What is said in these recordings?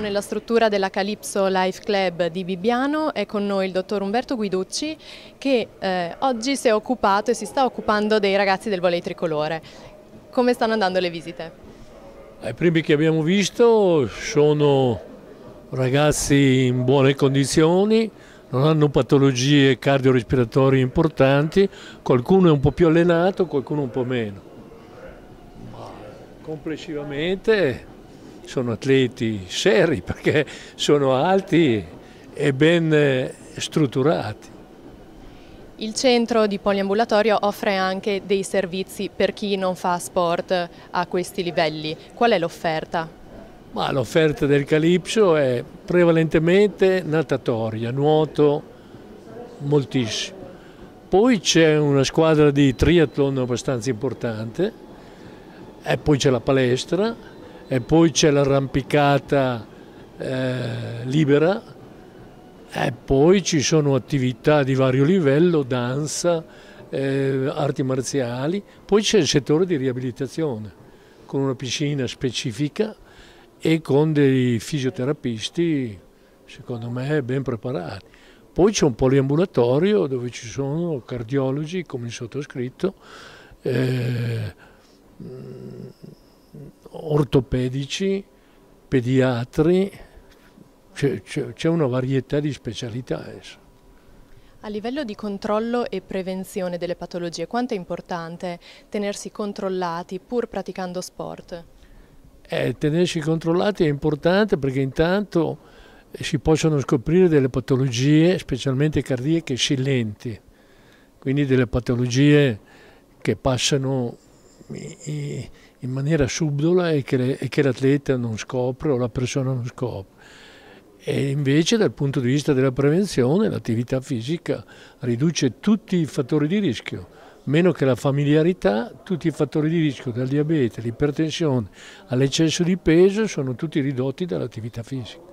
nella struttura della Calypso Life Club di Bibbiano, è con noi il dottor Umberto Guiducci che eh, oggi si è occupato e si sta occupando dei ragazzi del volley tricolore. Come stanno andando le visite? I primi che abbiamo visto sono ragazzi in buone condizioni, non hanno patologie cardiorespiratorie importanti, qualcuno è un po' più allenato, qualcuno un po' meno. Ma complessivamente sono atleti seri perché sono alti e ben eh, strutturati. Il centro di poliambulatorio offre anche dei servizi per chi non fa sport a questi livelli. Qual è l'offerta? l'offerta del Calipso è prevalentemente natatoria, nuoto moltissimo. Poi c'è una squadra di triathlon abbastanza importante, e poi c'è la palestra, e poi c'è l'arrampicata eh, libera e poi ci sono attività di vario livello, danza, eh, arti marziali, poi c'è il settore di riabilitazione con una piscina specifica e con dei fisioterapisti secondo me ben preparati. Poi c'è un poliambulatorio dove ci sono cardiologi come il sottoscritto. Eh, ortopedici, pediatri, c'è una varietà di specialità. A livello di controllo e prevenzione delle patologie, quanto è importante tenersi controllati pur praticando sport? Eh, tenersi controllati è importante perché intanto eh, si possono scoprire delle patologie, specialmente cardiache, silenti, quindi delle patologie che passano in maniera subdola e che, e che l'atleta non scopre o la persona non scopre. E invece dal punto di vista della prevenzione l'attività fisica riduce tutti i fattori di rischio, meno che la familiarità, tutti i fattori di rischio dal diabete, all'ipertensione, all'eccesso di peso sono tutti ridotti dall'attività fisica.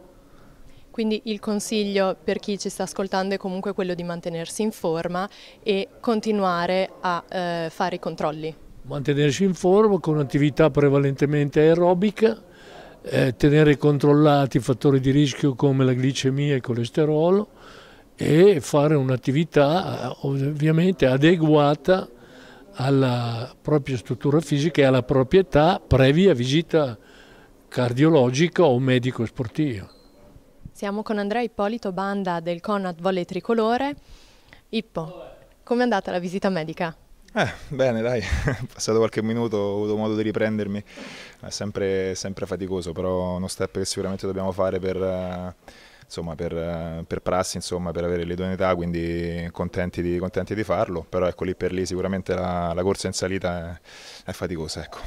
Quindi il consiglio per chi ci sta ascoltando è comunque quello di mantenersi in forma e continuare a eh, fare i controlli mantenersi in forma con attività prevalentemente aerobica, eh, tenere controllati fattori di rischio come la glicemia e il colesterolo e fare un'attività eh, ovviamente adeguata alla propria struttura fisica e alla propria età previa visita cardiologica o medico sportivo. Siamo con Andrea Ippolito Banda del Conat Volley Tricolore. Ippo, è andata la visita medica? Eh, bene, dai, passato qualche minuto ho avuto modo di riprendermi, è sempre, sempre faticoso, però uno step che sicuramente dobbiamo fare per, eh, insomma, per, eh, per prassi, insomma, per avere l'idoneità, quindi contenti di, contenti di, farlo, però ecco lì per lì sicuramente la, la corsa in salita è, è faticosa. Ecco.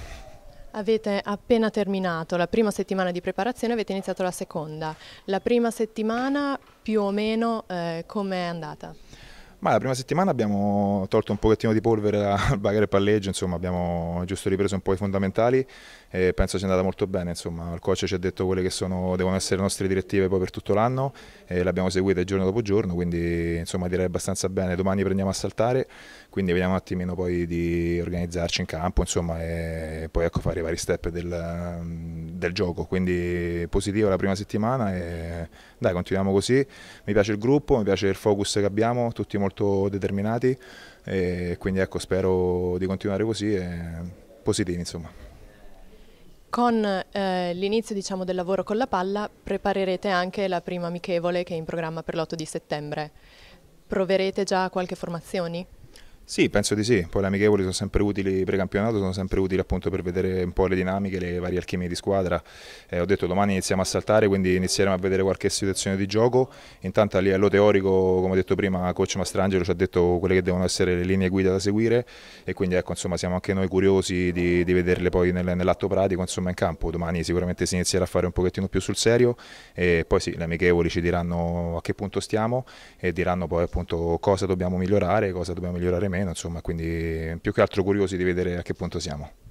Avete appena terminato la prima settimana di preparazione, avete iniziato la seconda. La prima settimana più o meno eh, come è andata? Ma la prima settimana abbiamo tolto un pochettino di polvere al bagare e palleggio, insomma abbiamo giusto ripreso un po' i fondamentali e penso sia andata molto bene, insomma il coach ci ha detto quelle che sono, devono essere le nostre direttive poi per tutto l'anno e le abbiamo seguite giorno dopo giorno, quindi insomma direi abbastanza bene, domani prendiamo a saltare, quindi vediamo un attimino poi di organizzarci in campo, insomma e poi ecco fare i vari step del, del gioco, quindi positiva la prima settimana e dai, continuiamo così. Mi piace il gruppo, mi piace il focus che abbiamo, tutti molto determinati e quindi ecco, spero di continuare così e positivi insomma. Con eh, l'inizio diciamo, del lavoro con la palla preparerete anche la prima amichevole che è in programma per l'8 di settembre. Proverete già qualche formazione? Sì, penso di sì, poi le amichevoli sono sempre utili precampionato, sono sempre utili appunto per vedere un po' le dinamiche, le varie alchimie di squadra. Eh, ho detto domani iniziamo a saltare, quindi inizieremo a vedere qualche situazione di gioco. Intanto a livello teorico, come ho detto prima, coach Mastrangelo ci ha detto quelle che devono essere le linee guida da seguire e quindi ecco, insomma, siamo anche noi curiosi di, di vederle poi nel, nell'atto pratico, insomma in campo. Domani sicuramente si inizierà a fare un pochettino più sul serio e poi sì, le amichevoli ci diranno a che punto stiamo e diranno poi appunto cosa dobbiamo migliorare, cosa dobbiamo migliorare meno meno, insomma, quindi più che altro curiosi di vedere a che punto siamo.